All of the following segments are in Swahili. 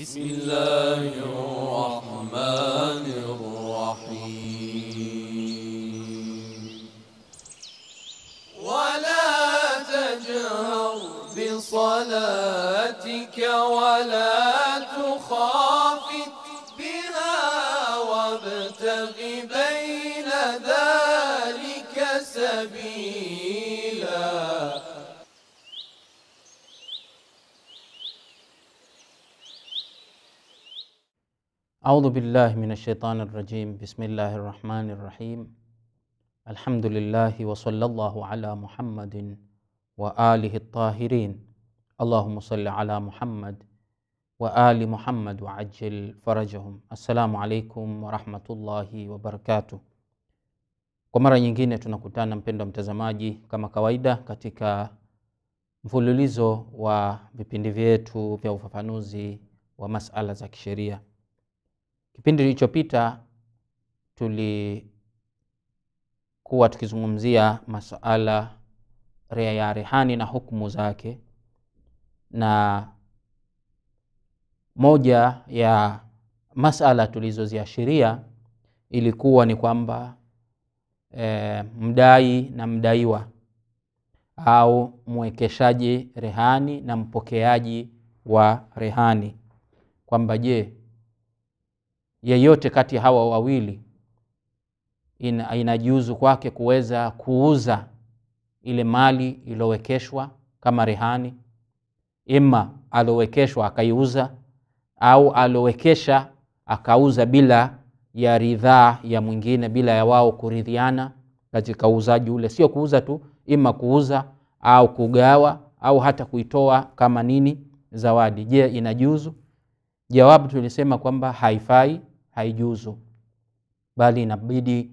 بسم الله الرحمن الرحيم ولا تجهر بصلاتك ولا تخافت بها وابتغ بين ذلك سبيلا أعوذ بالله من الشيطان الرجيم بسم الله الرحمن الرحيم الحمد لله وصلى الله على محمد وآله الطاهرين اللهم صل على محمد وآل محمد وعجل فرجهم السلام عليكم ورحمة الله وبركاته Kwa mara nyingine tunakutana mpendo mtazamaji, kama kawaida katika mfululizo wa vipindi vyetu vya ufafanuzi wa masala za kisheria. Kipindi kilichopita tulikuwa tukizungumzia masuala ya rehani na hukumu zake, na moja ya masala tulizoziashiria ilikuwa ni kwamba e, mdai na mdaiwa au mwekeshaji rehani na mpokeaji wa rehani kwamba je, yeyote kati ya hawa wawili inajiuzu kwake kuweza kuuza ile mali iliyowekeshwa kama rehani, ima aliowekeshwa akaiuza au aliowekesha akauza bila ya ridhaa ya mwingine, bila ya wao kuridhiana katika uuzaji ule. Sio kuuza tu, ima kuuza au kugawa au hata kuitoa kama nini zawadi. Je, inajuzu? Jawabu tulisema kwamba haifai haijuzu, bali inabidi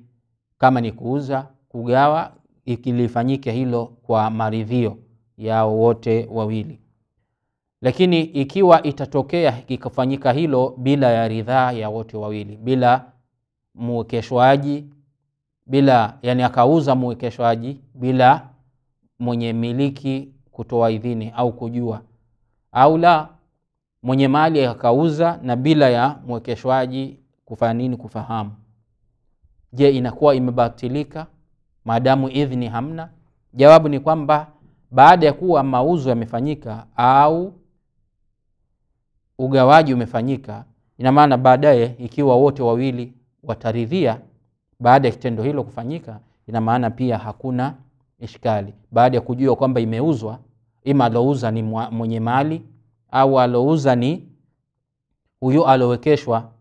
kama ni kuuza kugawa, ikilifanyike hilo kwa maridhio yao wote wawili. Lakini ikiwa itatokea ikafanyika hilo bila ya ridhaa ya wote wawili, bila mwekeshwaji, bila yani akauza mwekeshwaji bila mwenye miliki kutoa idhini au kujua, au la mwenye mali akauza na bila ya mwekeshwaji kufanya nini kufahamu je inakuwa imebatilika maadamu idhni hamna jawabu ni kwamba baada ya kuwa mauzo yamefanyika au ugawaji umefanyika ina maana baadaye ikiwa wote wawili wataridhia baada ya kitendo hilo kufanyika ina maana pia hakuna ishkali baada ya kujua kwamba imeuzwa ima alouza ni mwenye mali au alouza ni huyu alowekeshwa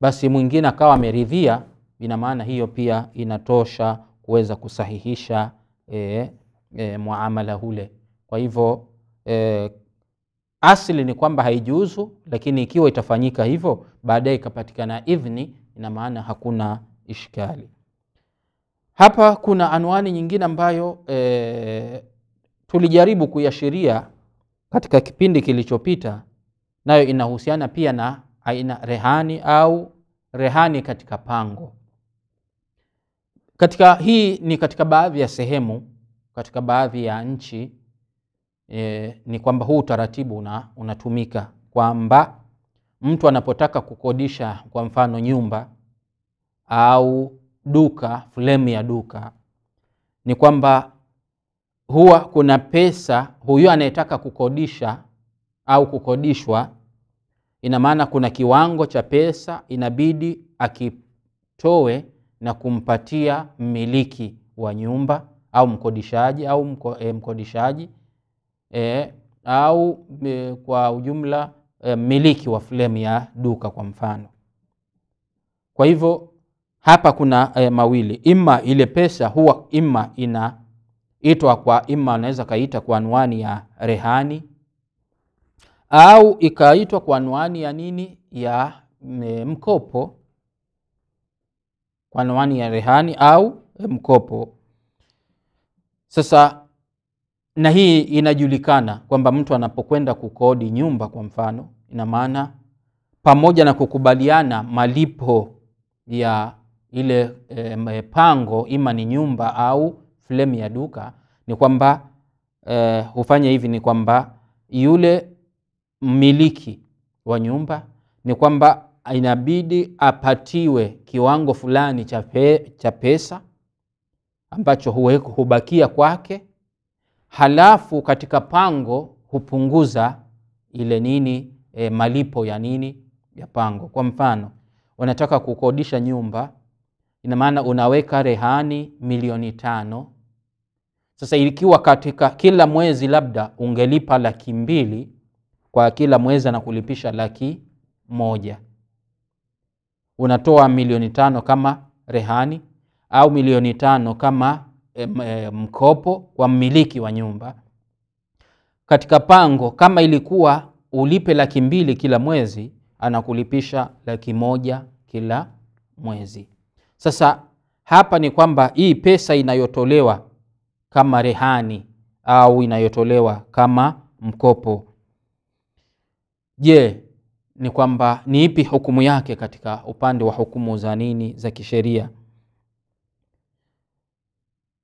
basi mwingine akawa ameridhia, ina maana hiyo pia inatosha kuweza kusahihisha e, e, muamala ule. Kwa hivyo e, asili ni kwamba haijuzu, lakini ikiwa itafanyika hivyo baadaye ikapatikana idhni, ina maana hakuna ishikali Hapa kuna anwani nyingine ambayo e, tulijaribu kuiashiria katika kipindi kilichopita, nayo inahusiana pia na aina rehani au rehani katika pango. Katika hii ni katika baadhi ya sehemu, katika baadhi ya nchi e, ni kwamba huu utaratibu una, unatumika kwamba mtu anapotaka kukodisha kwa mfano nyumba au duka fulemu ya duka, ni kwamba huwa kuna pesa huyo anayetaka kukodisha au kukodishwa Ina maana kuna kiwango cha pesa inabidi akitoe na kumpatia mmiliki wa nyumba au mkodishaji au mko, e, mkodishaji e, au e, kwa ujumla mmiliki e, wa flemu ya duka kwa mfano. Kwa hivyo hapa kuna e, mawili, ima ile pesa huwa ima inaitwa kwa ima, anaweza kaita kwa anwani ya rehani au ikaitwa kwa anwani ya nini ya e, mkopo kwa anwani ya rehani au mkopo. Sasa na hii inajulikana kwamba mtu anapokwenda kukodi nyumba kwa mfano, ina maana pamoja na kukubaliana malipo ya ile e, pango ima ni nyumba au flemu ya duka, ni kwamba e, hufanya hivi ni kwamba yule mmiliki wa nyumba ni kwamba inabidi apatiwe kiwango fulani cha cha pesa ambacho huweko, hubakia kwake, halafu katika pango hupunguza ile nini e, malipo ya nini ya pango. Kwa mfano unataka kukodisha nyumba, ina maana unaweka rehani milioni tano. Sasa ikiwa katika kila mwezi labda ungelipa laki mbili kwa kila mwezi anakulipisha laki moja unatoa milioni tano kama rehani au milioni tano kama e, mkopo kwa mmiliki wa nyumba katika pango kama ilikuwa ulipe laki mbili kila mwezi anakulipisha laki moja kila mwezi sasa hapa ni kwamba hii pesa inayotolewa kama rehani au inayotolewa kama mkopo je, ni kwamba ni ipi hukumu yake katika upande wa hukumu za nini za kisheria?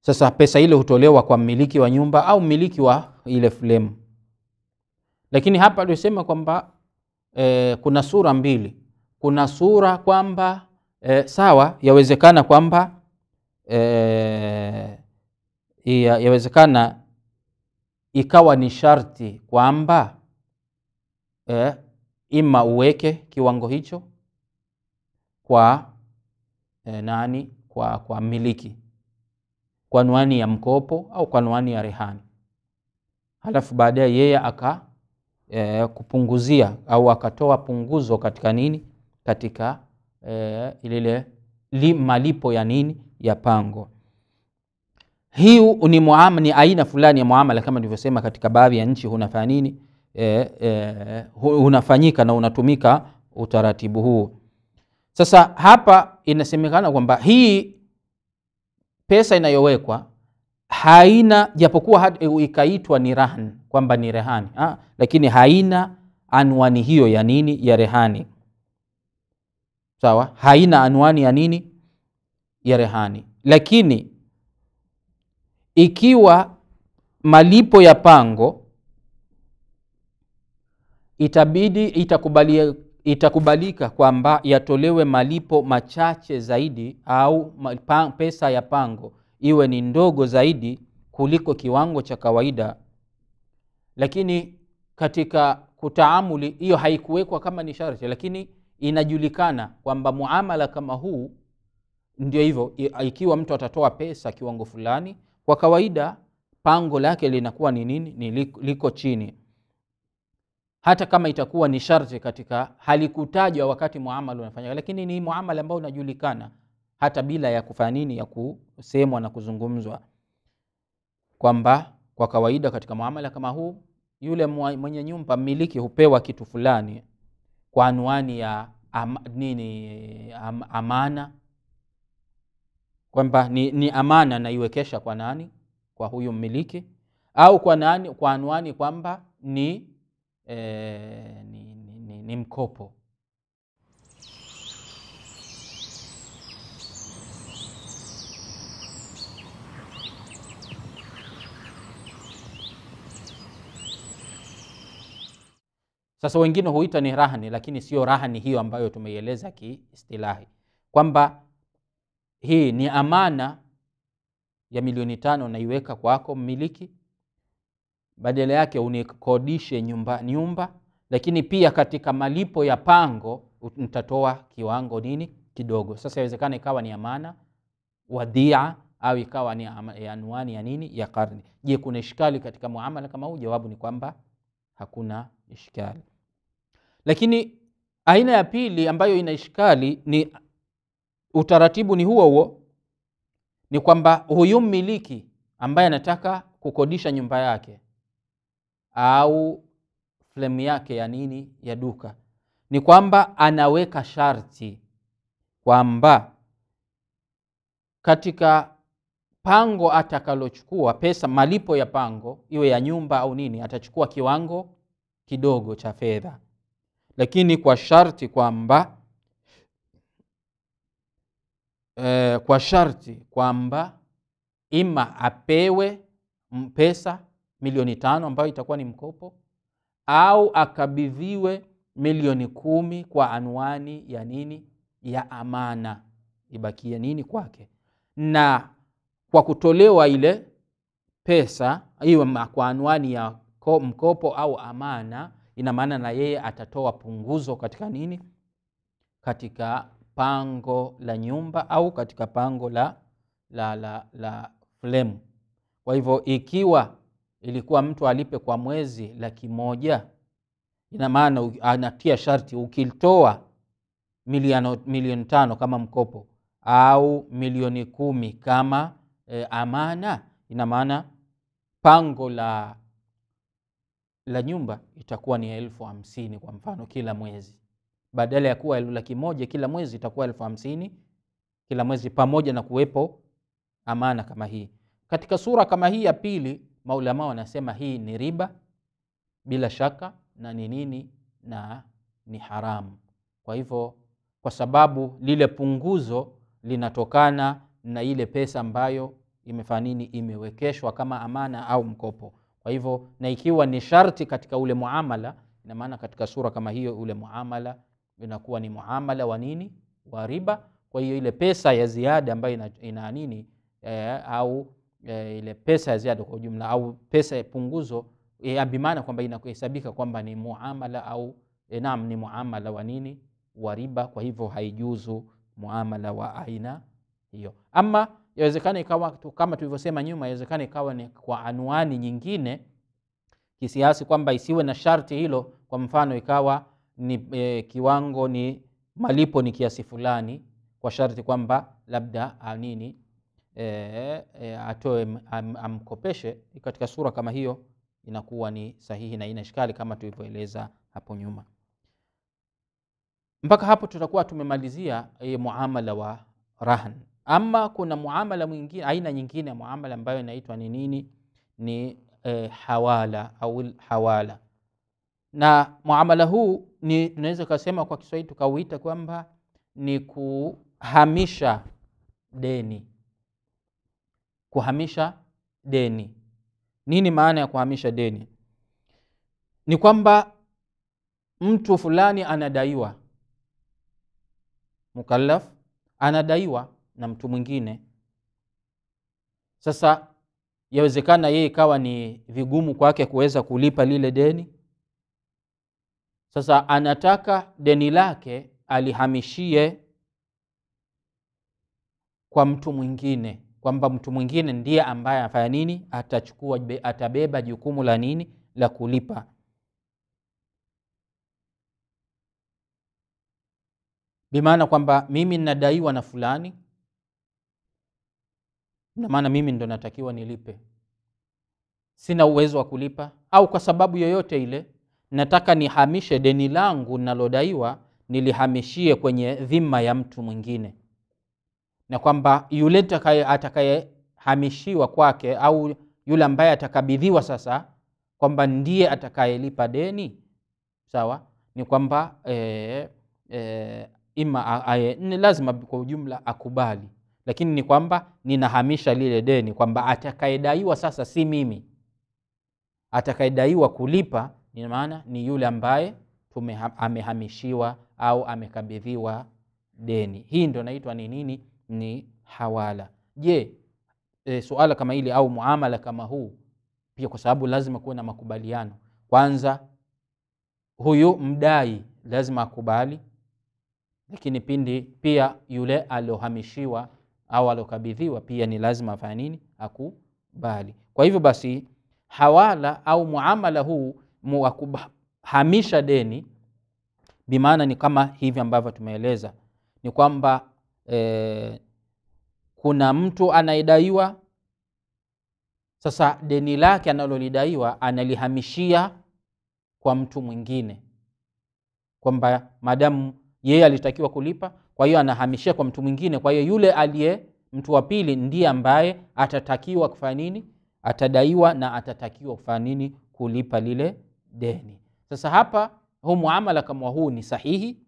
Sasa pesa ile hutolewa kwa mmiliki wa nyumba au mmiliki wa ile flemu, lakini hapa alisema kwamba e, kuna sura mbili. Kuna sura kwamba e, sawa, yawezekana kwamba e, yawezekana ikawa ni sharti kwamba eh, ima uweke kiwango hicho kwa eh, nani kwa kwa miliki kwa nwani ya mkopo au kwa nwani ya rehani, halafu baadaye yeye aka eh, kupunguzia au akatoa punguzo katika nini katika eh, ilile li, malipo ya nini ya pango. Hii ni ni aina fulani ya muamala, kama nilivyosema katika baadhi ya nchi hunafanya nini e, e, unafanyika na unatumika utaratibu huu. Sasa hapa inasemekana kwamba hii pesa inayowekwa haina, japokuwa e, ikaitwa ni rahn kwamba ni rehani ha, lakini haina anwani hiyo ya nini ya rehani. Sawa, haina anwani ya nini ya rehani, lakini ikiwa malipo ya pango itabidi itakubali, itakubalika kwamba yatolewe malipo machache zaidi au pesa ya pango iwe ni ndogo zaidi kuliko kiwango cha kawaida, lakini katika kutaamuli hiyo haikuwekwa kama ni sharti, lakini inajulikana kwamba muamala kama huu ndio hivyo. Ikiwa mtu atatoa pesa kiwango fulani, kwa kawaida pango lake linakuwa ni nini? Ni liko chini hata kama itakuwa ni sharti katika halikutajwa wakati muamala unafanyika, lakini ni muamala ambao unajulikana hata bila ya kufanya nini, ya kusemwa na kuzungumzwa, kwamba kwa kawaida katika muamala kama huu yule mwenye nyumba mmiliki hupewa kitu fulani kwa anwani ya am, nini am, amana kwamba ni, ni amana naiwekesha kwa nani, kwa huyu mmiliki au kwa nani, kwa anwani kwamba ni Eh, ni, ni, ni, ni mkopo. Sasa wengine huita ni rahani, lakini sio rahani hiyo ambayo tumeieleza kiistilahi, kwamba hii ni amana ya milioni tano naiweka kwako mmiliki badala yake unikodishe nyumba, nyumba lakini pia katika malipo ya pango nitatoa kiwango nini kidogo. Sasa inawezekana ikawa ni amana wadhia au ikawa ni anwani ya nini ya karni Je, kuna ishikali katika muamala kama huu? Jawabu ni kwamba hakuna ishikali Lakini aina ya pili ambayo ina ishikali ni utaratibu ni huo huo, ni kwamba huyu mmiliki ambaye anataka kukodisha nyumba yake au flemu yake ya nini ya duka, ni kwamba anaweka sharti kwamba katika pango atakalochukua pesa, malipo ya pango iwe ya nyumba au nini, atachukua kiwango kidogo cha fedha, lakini kwa sharti kwamba eh, kwa sharti kwamba ima apewe pesa milioni tano ambayo itakuwa ni mkopo au akabidhiwe milioni kumi kwa anwani ya nini ya amana ibakie nini kwake na kwa kutolewa ile pesa hiyo kwa anwani ya mkopo au amana ina maana na yeye atatoa punguzo katika nini katika pango la nyumba au katika pango la la la, la flemu kwa hivyo ikiwa ilikuwa mtu alipe kwa mwezi laki moja, ina maana anatia sharti, ukitoa milioni tano kama mkopo au milioni kumi kama e, amana, ina maana pango la la nyumba itakuwa ni elfu hamsini kwa mfano kila mwezi, badala ya kuwa laki moja kila mwezi itakuwa elfu hamsini kila mwezi, pamoja na kuwepo amana kama hii. Katika sura kama hii ya pili maulama wanasema hii ni riba bila shaka na ni nini na ni haramu. Kwa hivyo, kwa sababu lile punguzo linatokana na ile pesa ambayo imefanini imewekeshwa kama amana au mkopo. Kwa hivyo, na ikiwa ni sharti katika ule muamala, ina maana katika sura kama hiyo ule muamala inakuwa ni muamala wa nini, wa riba. Kwa hiyo ile pesa ya ziada ambayo ina, ina nini eh, au e, ile pesa ya ziada kwa ujumla au pesa ya punguzo e, eh, bimaana kwamba inahesabika kwamba ni muamala au e, naam ni muamala wa nini wa riba. Kwa hivyo haijuzu muamala wa aina hiyo. Ama yawezekana ikawa kama tulivyosema nyuma, yawezekana ikawa ni kwa anwani nyingine kisiasi, kwamba isiwe na sharti hilo. Kwa mfano ikawa ni e, kiwango ni malipo ni kiasi fulani, kwa sharti kwamba labda ah, nini e, e, atoe am, amkopeshe katika sura kama hiyo inakuwa ni sahihi na ina shikali kama tulivyoeleza hapo nyuma. Mpaka hapo tutakuwa tumemalizia e, muamala wa rahn Ama kuna muamala mwingine, aina nyingine ya muamala ambayo inaitwa ni nini? Ni e, hawala au hawala, na muamala huu ni tunaweza kusema kwa Kiswahili tukauita kwamba ni kuhamisha deni kuhamisha deni. Nini maana ya kuhamisha deni? Ni kwamba mtu fulani anadaiwa, mukallaf anadaiwa na mtu mwingine. Sasa yawezekana yeye ikawa ni vigumu kwake kuweza kulipa lile deni. Sasa anataka deni lake alihamishie kwa mtu mwingine kwamba mtu mwingine ndiye ambaye afanya nini, atachukua atabeba jukumu la nini, la kulipa. Bimaana kwamba mimi ninadaiwa na fulani, na maana mimi ndo natakiwa nilipe, sina uwezo wa kulipa, au kwa sababu yoyote ile nataka nihamishe deni langu ninalodaiwa, nilihamishie kwenye dhima ya mtu mwingine na kwamba yule atakayehamishiwa kwake au yule ambaye atakabidhiwa sasa kwamba ndiye atakayelipa deni sawa, ni kwamba e, e, ima aye, ni lazima kwa ujumla akubali, lakini ni kwamba ninahamisha lile deni, kwamba atakayedaiwa sasa si mimi, atakayedaiwa kulipa ni maana ni yule ambaye tume, amehamishiwa au amekabidhiwa deni. Hii ndio naitwa ni nini? ni hawala. Je, e, suala kama hili au muamala kama huu pia, kwa sababu lazima kuwe na makubaliano. Kwanza huyu mdai lazima akubali, lakini pindi pia yule aliohamishiwa au aliokabidhiwa pia ni lazima afanye nini? Akubali. Kwa hivyo basi hawala au muamala huu wa kuhamisha deni, bimaana ni kama hivi ambavyo tumeeleza, ni kwamba e, kuna mtu anayedaiwa sasa, deni lake analolidaiwa analihamishia kwa mtu mwingine, kwamba madamu yeye alitakiwa kulipa, kwa hiyo anahamishia kwa mtu mwingine. Kwa hiyo yule aliye mtu wa pili ndiye ambaye atatakiwa kufanya nini? Atadaiwa na atatakiwa kufanya nini? Kulipa lile deni. Sasa hapa huu muamala kama huu ni sahihi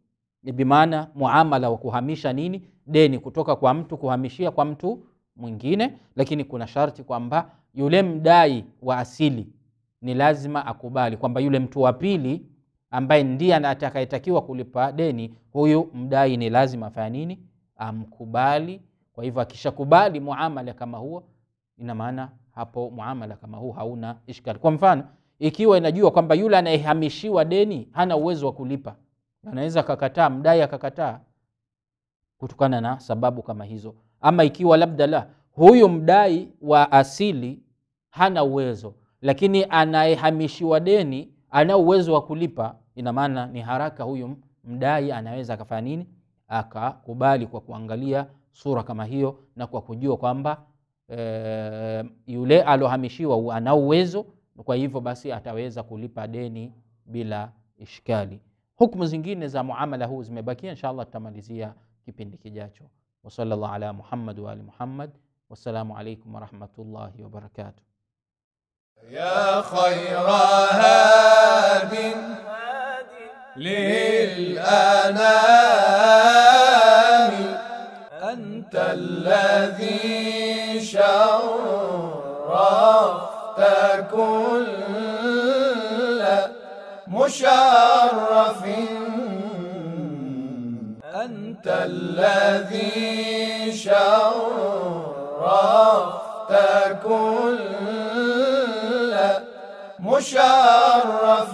ni bimaana muamala wa kuhamisha nini deni kutoka kwa mtu kuhamishia kwa mtu mwingine, lakini kuna sharti kwamba yule mdai wa asili ni lazima akubali kwamba yule mtu wa pili ambaye ndiye atakayetakiwa kulipa deni, huyu mdai ni lazima afanya nini? Amkubali. Kwa hivyo akishakubali muamala kama huo, ina maana hapo muamala kama huu hauna ishkali. Kwa mfano, ikiwa inajua kwamba yule anayehamishiwa deni hana uwezo wa kulipa anaweza akakataa, mdai akakataa kutokana na sababu kama hizo. Ama ikiwa labda la huyu mdai wa asili hana uwezo, lakini anayehamishiwa deni ana uwezo wa kulipa, ina maana ni haraka huyu mdai anaweza akafanya nini, akakubali kwa kuangalia sura kama hiyo na kwa kujua kwamba e, yule alohamishiwa ana uwezo, kwa hivyo basi ataweza kulipa deni bila ishikali hukumu zingine za muamala huu zimebakia insha allah tutamalizia kipindi kijacho wasallallahu ala muhammad waali muhammad wassalamu alaikum warahmatullahi wabarakatuh يا خير هاد للأنام أنت الذي شرفت كل مشرف أنت الذي شرفت كل مشرف